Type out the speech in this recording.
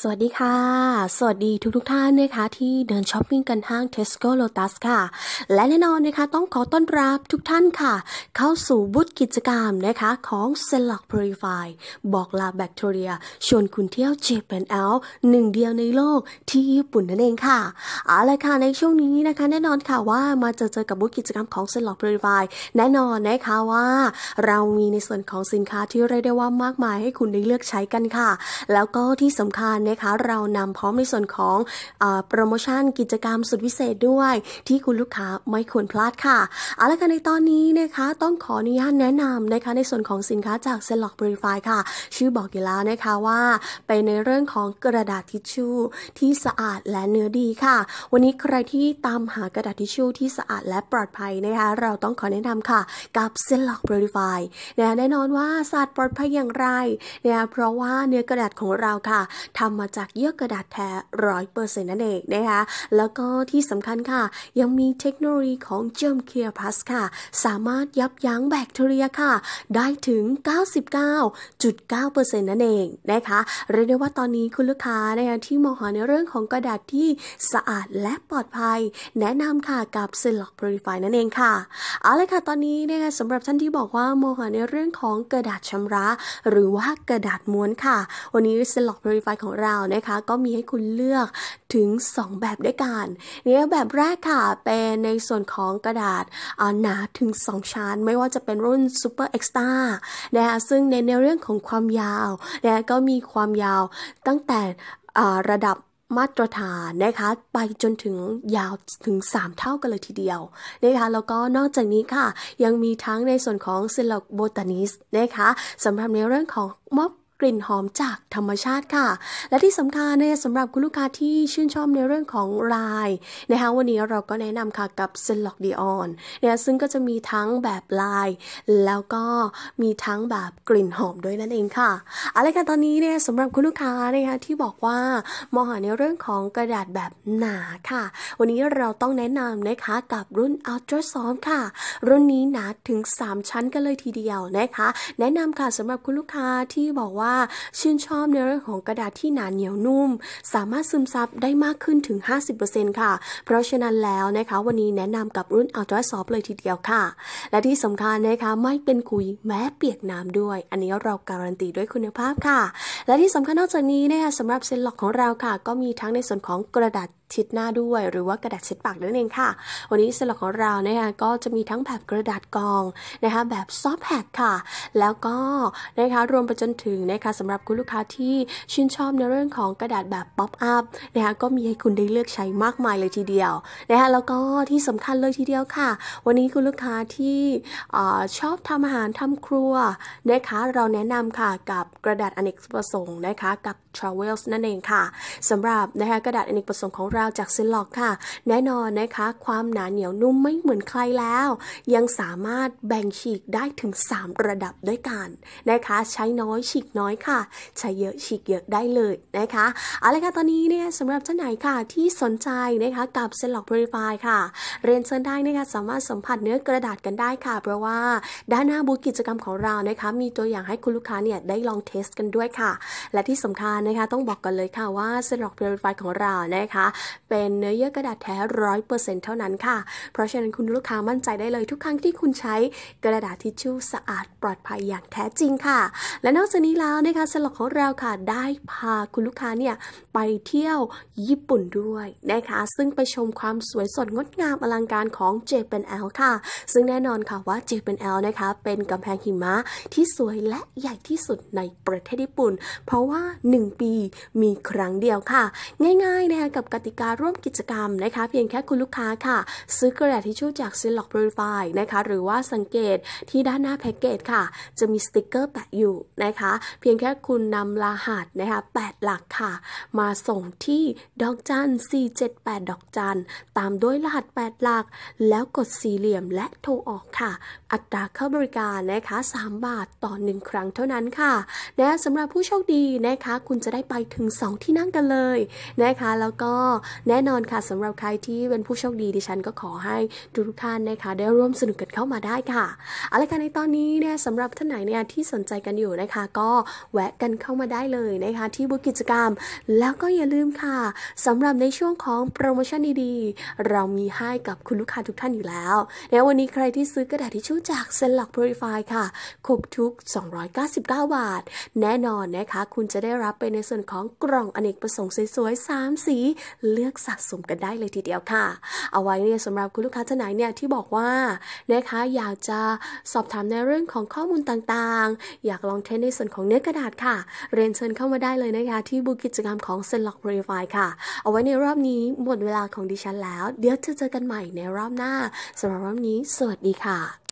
สวัสดีค่ะ สวัสดีทุกทกท่านนะคะ ที่เดินช้อปปิ้งกันห้าง Tesco Lotus ค่ะ และแน่นอนนะคะ ต้องขอต้อนรับทุกท่านค่ะ เข้าสู่บุตรกิจกรรมนะคะของ s e l o c Purify บอกลาแบคทีเรียชวนคุณเที่ยวเจแปนแอลหนึ่งเดียวในโลกที่ญี่ปุ่นนั่นเองค่ะเอาละค่ะในช่วงนี้นะคะ แน่นอนค่ะว่ามาเจอเจอกับบุตรกิจกรรมของ s e l o c Purify แน่นอนนะคะว่า เรามีในส่วนของสินค้าที่เรียกได้ว่ามากมายให้คุณได้เลือกใช้กันค่ะ แล้วก็ที่สำคัญนะคะเรานำพร้อมในส่วนของอโปรโมชั่นกิจกรรมสุดวิเศษด้วย ที่คุณลูกค้าไม่ควรพลาดค่ะเอาละค่ะในตอนนี้นะคะต้องขออนุญาตแนะนำนะคะในส่วนของสินค้าจากเซลล็อกบริฟายค่ะ ชื่อบอกอยู่แล้วนะคะว่าเป็นในเรื่องของกระดาษทิชชู่ที่สะอาดและเนื้อดีค่ะ วันนี้ใครที่ตามหากระดาษทิชชู่ที่สะอาดและปลอดภัยนะคะเราต้องขอแนะนำค่ะกับเซลล็อกบริฟายนยแน่นอนว่าสะอาดปลอดภัยอย่างไรเนี่ยเพราะว่าเนื้อกระดาษของเราค่ะททำมาจากเยื่อกระดาษแท้ร้อยเปอร์เซ็นต์นั่นเองนะคะแล้วก็ที่สำคัญค่ะ ยังมีเทคโนโลยีของเจมเคียร์พลาสค่ะ สามารถยับยั้งแบคทีเรียค่ะ ได้ถึง 99.9%นั่นเองนะคะเรียกได้ว่าตอนนี้คุณลูกค้านะคะที่มองหาในเรื่องของกระดาษที่สะอาดและปลอดภัย แนะนำค่ะกับซิลล็อก u ร i ไฟนั่นเองค่ะ เอาเลยค่ะตอนนี้นะคะสำหรับท่านที่บอกว่ามองหาในเรื่องของกระดาษชำระ หรือว่ากระดาษม้วนค่ะ วันนี้ซ s ล l o c p u r ฟ f y ของเรานะคะก็มีให้คุณเลือกถึง 2 แบบด้วยกันเนี่ยแบบแรกค่ะ เป็นในส่วนของกระดาษหนาถึง 2 ชั้น ไม่ว่าจะเป็นรุ่น Super Extra นะคะซึ่งในในเรื่องของความยาวนะก็มีความยาวตั้งแต่ระดับมาตรฐานนะคะไปจนถึงยาวถึง 3 เท่ากันเลยทีเดียวนะคะแล้วก็นอกจากนี้ค่ะ ยังมีทั้งในส่วนของ ซิลโบตานิสนะคะสำหรับในเรื่องของม็อบลิ่นหอมจากธรรมชาติค่ะ และที่สำคัญนี่ยสำหรับคุณลูกค้าที่ชื่นชอบในเรื่องของลายนะคะวันนี้เราก็แนะนำค่ะ กับเซนล็อกดีออนเนี่ยซึ่งก็จะมีทั้งแบบลาย แล้วก็มีทั้งแบบกลิ่นหอมด้วยนั่นเองค่ะอะไรค่ะตอนนี้เนี่ยสำหรับคุณลูกค้านะคะที่บอกว่ามองหาในเรื่องของกระดาษแบบหนาค่ะ วันนี้เราต้องแนะนำนะคะกับรุ่นัลตร้าซอมค่ะรุ่นนี้หนาถึง3ชั้นกันเลยทีเดียวนะคะ แนะนำค่ะสำหรับคุณลูกค้าที่บอกว่าาชื่นชอบในเรื่องของกระดาษที่หนาเหนียวนุ่ม สามารถซึมซับได้มากขึ้นถึง 50%ค่ะ เพราะฉะนั้นแล้วนะคะวันนี้แนะนำกับรุ่น Ultra Soft เลยทีเดียวค่ะ และที่สำคัญนะคะไม่เป็นคุยแม้เปียกน้ำด้วย อันนี้เราการันตีด้วยคุณภาพค่ะ และที่สำคัญนอกจากนี้นะคะสำหรับเซนหลอกของเราค่ะ ก็มีทั้งในส่วนของกระดาษชิดหน้าด้วยหรือว่ากระดาษเช็ดปากนั่นเองค่ะ วันนี้สลักของเรานะคะก็จะมีทั้งแบบกระดาษกองนะคะแบบซอฟต์แพคค่ะแล้วก็นะคะรวมไปจนถึงนะคะสำหรับคุณลูกค้าที่ชื่นชอบในเรื่องของกระดาษแบบป๊อปอัพนะคะก็มีให้คุณได้เลือกใช้มากมายเลยทีเดียวนะคะแล้วก็ที่สำคัญเลยทีเดียวค่ะ วันนี้คุณลูกค้าที่ชอบทำอาหารทำครัวนะคะเราแนะนำค่ะกับกระดาษอเนกประสงค์นะคะกับ Travels นั่นเองค่ะสำหรับนะคะกระดาษอเนกประสงค์ของราวจากซิลล็อกค่ะ แน่นอนนะคะ ความหนาเหนียวนุ่มไม่เหมือนใครแล้ว ยังสามารถแบ่งฉีกได้ถึง 3 ระดับด้วยกัน นะคะ ใช้น้อยฉีกน้อยค่ะ ใช้เยอะฉีกเยอะได้เลยนะคะเอาละค่ะตอนนี้เนี่ยสำหรับท่านไหนค่ะที่สนใจนะคะกับซิลล็อกพรีไฟค่ะเรียนเชิญได้นะคะสามารถสัมผัสเนื้อกระดาษกันได้ค่ะ เพราะว่าด้านหน้าบูธกิจกรรมของเรานะคะ มีตัวอย่างให้คุณลูกค้าเนี่ยได้ลองเทสกันด้วยค่ะ และที่สำคัญนะคะต้องบอกกันเลยค่ะว่าซิลล็อกพรีไฟของเรานะคะเป็นเนื้อเยื่อกระดาษแท้ร้อยเปอร์เซ็นต์เท่านั้นค่ะ เพราะฉะนั้นคุณลูกค้ามั่นใจได้เลยทุกครั้งที่คุณใช้กระดาษทิชชู่สะอาดปลอดภัยอย่างแท้จริงค่ะ และนอกจากนี้แล้วนะคะสลอกของเราค่ะได้พาคุณลูกค้าเนี่ยไปเที่ยวญี่ปุ่นด้วยนะคะซึ่งไปชมความสวยสดงดงามอลังการของ j น e n l ค่ะ ซึ่งแน่นอนค่ะว่า j p e n l นะคะเป็นกำแพงหิมะที่สวยและใหญ่ที่สุดในประเทศญี่ปุ่น เพราะว่า 1 ปีมีครั้งเดียวค่ะ ง่ายๆนะคะกับกติการร่วมกิจกรรมนะคะ เพียงแค่คุณลูกค้าค่ะ ซื้อกระดาษทิชชู่จากซิลล็อกบริฟายนะคะ หรือว่าสังเกตที่ด้านหน้าแพ็กเกจค่ะจะมีสติกเกอร์แปะอยู่นะคะเพียงแค่คุณนำรหัสนะคะดหลักค่ะ มาส่งที่ดอกจัน478ดอกจันตามด้วยรหัส 8 หลัก แล้วกดสี่เหลี่ยมและโทรออกค่ะ อัตราค่าบริการนะคะ3บาทต่อ 1 ครั้งเท่านั้นค่ะนะสำหรับผู้โชคดีนะคะ คุณจะได้ไปถึง 2 ที่นั่งกันเลย นะคะแล้วก็แน่นอนค่ะสำหรับใครที่เป็นผู้โชคดีดิฉันก็ขอให้ทุกท่านนะคะได้ร่วมสนุกกันเข้ามาได้ค่ะอะไรกันในตอนนี้เนี่ยสำหรับท่านไหนเนี่ยที่สนใจกันอยู่นะคะก็แวะกันเข้ามาได้เลยนะคะที่บุกิจกรรม แล้วก็อย่าลืมค่ะสำหรับในช่วงของโปรโมชั่นดีๆ เรามีให้กับคุณลูกค้าทุกท่านอยู่แล้วลนวันนี้ใครที่ซื้อกระดาษทิชชู่จากเซนหลักโปรไฟล์ค่ะครบทุก 299บาท แน่นอนนะคะคุณจะได้รับเป็นในส่วนของกล่องอเนกประสงค์สวยๆ3สีเลือกสะสมกันได้เลยทีเดียวค่ะ เอาไว้เนี่ยสำหรับคุณลูกค้าท่านไหนเนี่ยที่บอกว่านะคะอยากจะสอบถามในเรื่องของข้อมูลต่างๆ อยากลองเทสในส่วนของเนื้อกระดาษค่ะ เรียนเชิญเข้ามาได้เลยนะคะที่บุกิจกรรมของเซนล็อกบริไฟค่ะ เอาไว้ในรอบนี้หมดเวลาของดิฉันแล้ว เดี๋ยวจะเจอกันใหม่ในรอบหน้า สำหรับรอบนี้สวัสดีค่ะ